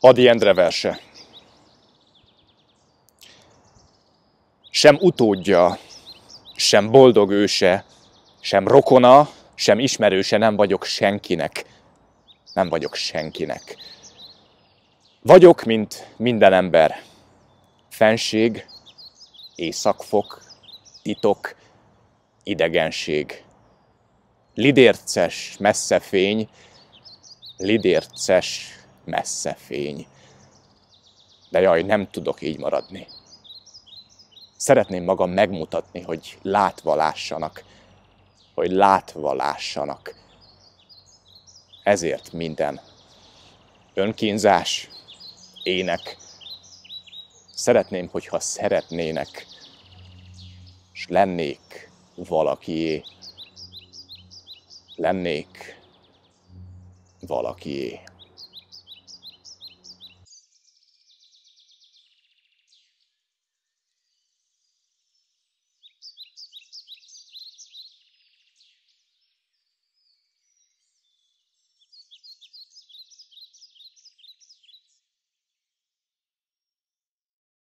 Adi Endre verse. Sem utódja, sem boldog őse, sem rokona, sem ismerőse nem vagyok senkinek. Nem vagyok senkinek. Vagyok, mint minden ember. Fenség, éjszakfok, titok, idegenség. Lidérces, messze fény, lidérces, messze fény. De jaj, nem tudok így maradni. Szeretném magam megmutatni, hogy látva lássanak, hogy látva lássanak. Ezért minden. Önkínzás, ének. Szeretném, hogyha szeretnének, és lennék valakié. Lennék valakié.